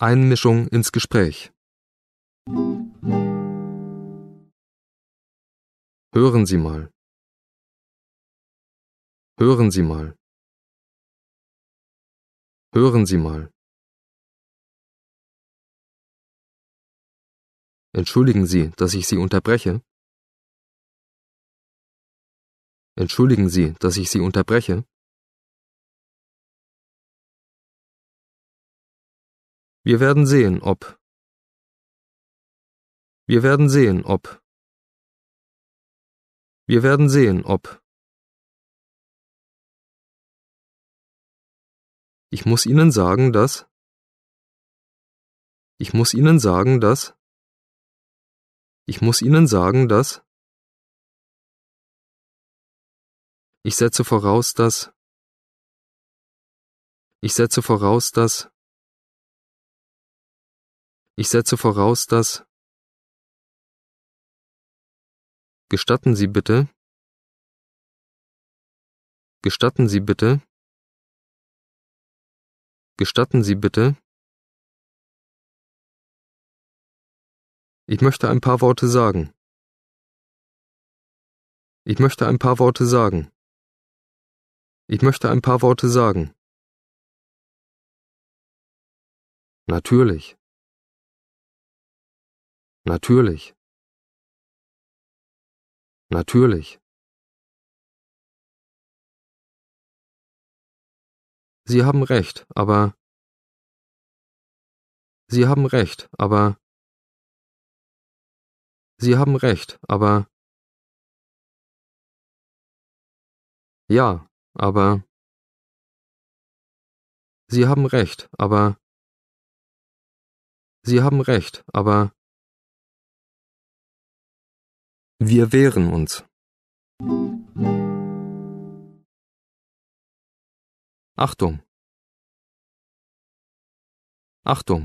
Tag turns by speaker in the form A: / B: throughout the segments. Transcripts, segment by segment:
A: Einmischung ins Gespräch. Hören Sie mal. Hören Sie mal. Hören Sie mal. Entschuldigen Sie, dass ich Sie unterbreche. Entschuldigen Sie, dass ich Sie unterbreche. Wir werden sehen, ob. Wir werden sehen, ob. Wir werden sehen, ob. Ich muss Ihnen sagen, dass. Ich muss Ihnen sagen, dass. Ich muss Ihnen sagen, dass. Ich setze voraus, dass. Ich setze voraus, dass. Ich setze voraus, dass Gestatten Sie bitte. Gestatten Sie bitte. Gestatten Sie bitte. Ich möchte ein paar Worte sagen. Ich möchte ein paar Worte sagen. Ich möchte ein paar Worte sagen. Natürlich. Natürlich. Natürlich. Sie haben recht, aber. Sie haben recht, aber. Sie haben recht, aber. Ja, aber. Sie haben recht, aber. Sie haben recht, aber. Wir wehren uns. Achtung. Achtung.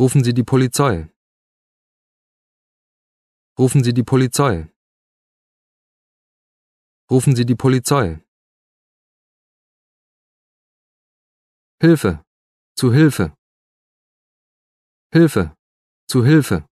A: Rufen Sie die Polizei. Rufen Sie die Polizei. Rufen Sie die Polizei. Hilfe, zu Hilfe. Hilfe, zu Hilfe.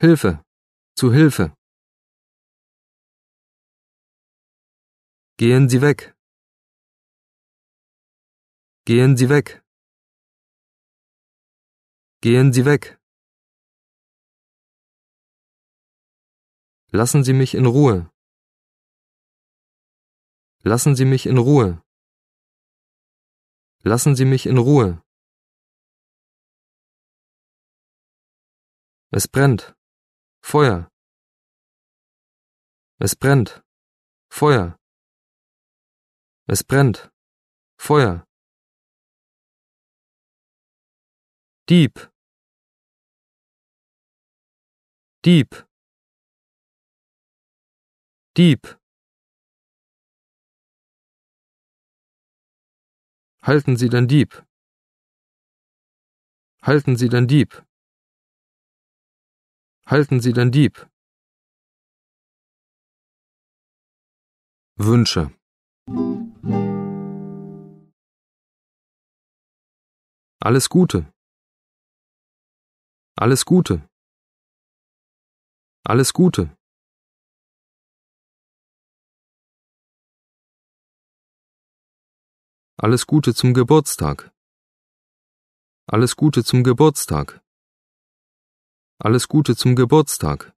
A: Hilfe, zu Hilfe. Gehen Sie weg. Gehen Sie weg. Gehen Sie weg. Lassen Sie mich in Ruhe. Lassen Sie mich in Ruhe. Lassen Sie mich in Ruhe. Es brennt. Feuer. Es brennt. Feuer. Es brennt. Feuer. Dieb. Dieb. Dieb. Halten Sie den Dieb! Halten Sie den Dieb! Halten Sie den Dieb! Wünsche Alles Gute. Alles Gute. Alles Gute. Alles Gute zum Geburtstag. Alles Gute zum Geburtstag. Alles Gute zum Geburtstag.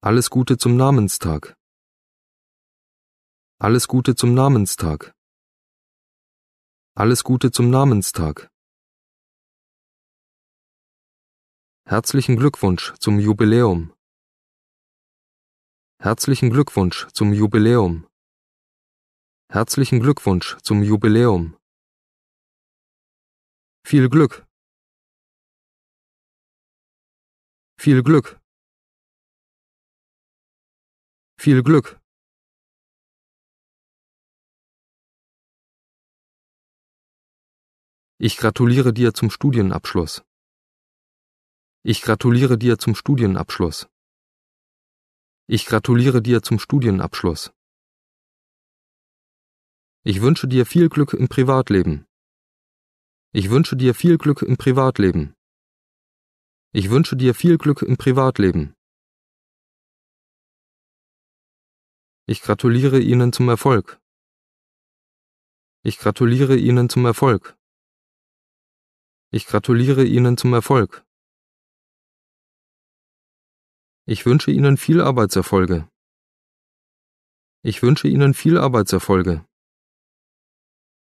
A: Alles Gute zum Namenstag. Alles Gute zum Namenstag. Alles Gute zum Namenstag. Herzlichen Glückwunsch zum Jubiläum. Herzlichen Glückwunsch zum Jubiläum. Herzlichen Glückwunsch zum Jubiläum. Viel Glück. Viel Glück. Viel Glück. Ich gratuliere dir zum Studienabschluss. Ich gratuliere dir zum Studienabschluss. Ich gratuliere dir zum Studienabschluss. Ich wünsche dir viel Glück im Privatleben. Ich wünsche dir viel Glück im Privatleben. Ich wünsche dir viel Glück im Privatleben. Ich gratuliere Ihnen zum Erfolg. Ich gratuliere Ihnen zum Erfolg. Ich gratuliere Ihnen zum Erfolg. Ich wünsche Ihnen viel Arbeitserfolge. Ich wünsche Ihnen viel Arbeitserfolge.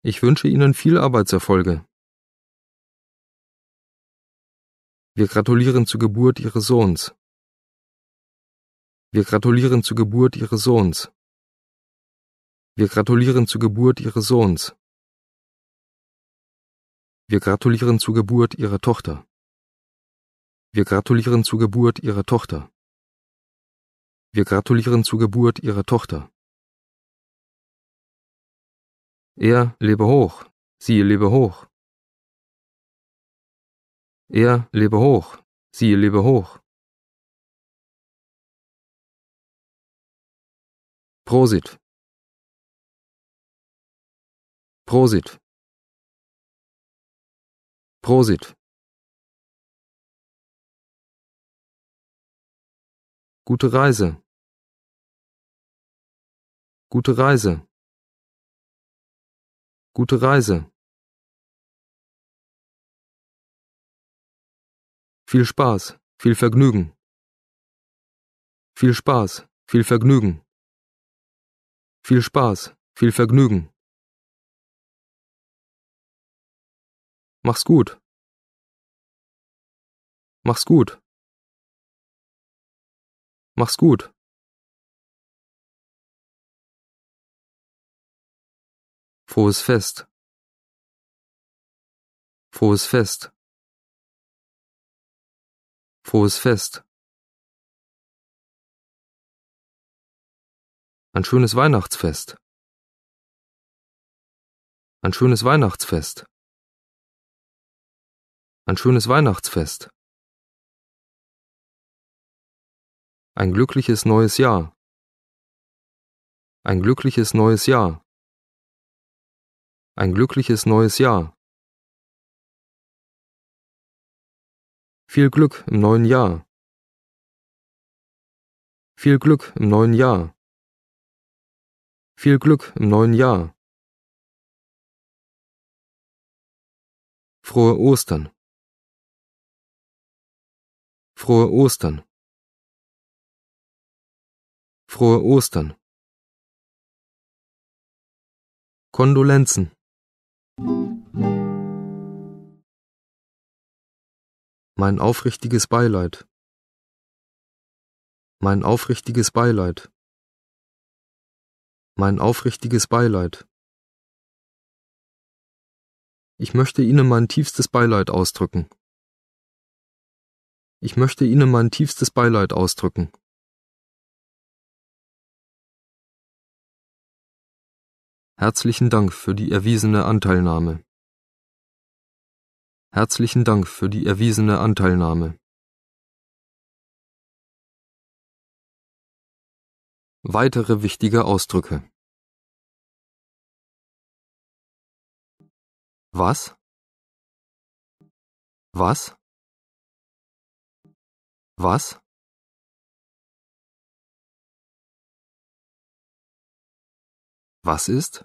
A: Ich wünsche Ihnen viel Arbeitserfolge. Wir gratulieren zur Geburt Ihres Sohns. Wir gratulieren zur Geburt Ihres Sohns. Wir gratulieren zur Geburt Ihres Sohns. Wir gratulieren zur Geburt Ihrer Tochter. Wir gratulieren zur Geburt Ihrer Tochter. Wir gratulieren zur Geburt Ihrer Tochter. Er lebe hoch, sie lebe hoch. Er lebe hoch, sie lebe hoch. Prosit. Prosit. Prosit. Gute Reise. Gute Reise. Gute Reise. Viel Spaß, viel Vergnügen. Viel Spaß, viel Vergnügen. Viel Spaß, viel Vergnügen. Mach's gut. Mach's gut. Mach's gut. Frohes Fest. Frohes Fest. Frohes Fest. Ein schönes Weihnachtsfest. Ein schönes Weihnachtsfest. Ein schönes Weihnachtsfest. Ein glückliches neues Jahr. Ein glückliches neues Jahr. Ein glückliches neues Jahr. Viel Glück im neuen Jahr. Viel Glück im neuen Jahr. Viel Glück im neuen Jahr. Frohe Ostern. Frohe Ostern. Frohe Ostern. Kondolenzen. Mein aufrichtiges Beileid. Mein aufrichtiges Beileid. Mein aufrichtiges Beileid. Ich möchte Ihnen mein tiefstes Beileid ausdrücken. Ich möchte Ihnen mein tiefstes Beileid ausdrücken. Herzlichen Dank für die erwiesene Anteilnahme. Herzlichen Dank für die erwiesene Anteilnahme. Weitere wichtige Ausdrücke. Was? Was? Was? Was ist?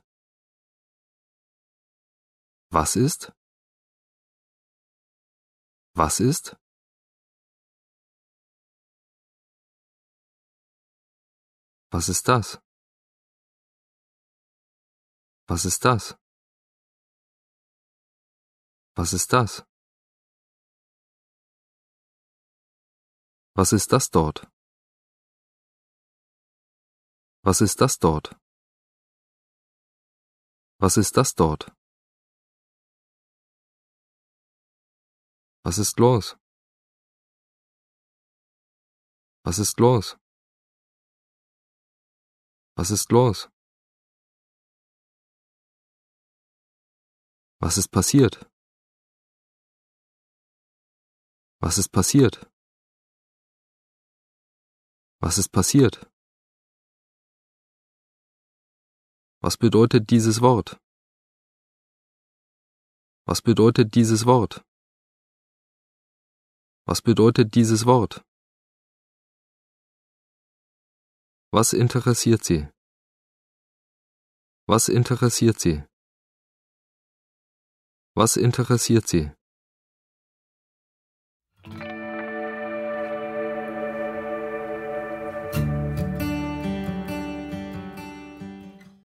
A: Was ist? was ist Was ist das? Was ist das? Was ist das? Was ist das dort? Was ist das dort? Was ist das dort? Was ist los? Was ist los? Was ist los? Was ist passiert? Was ist passiert? Was ist passiert? Was bedeutet dieses Wort? Was bedeutet dieses Wort? Was bedeutet dieses Wort? Was interessiert Sie? Was interessiert Sie? Was interessiert Sie?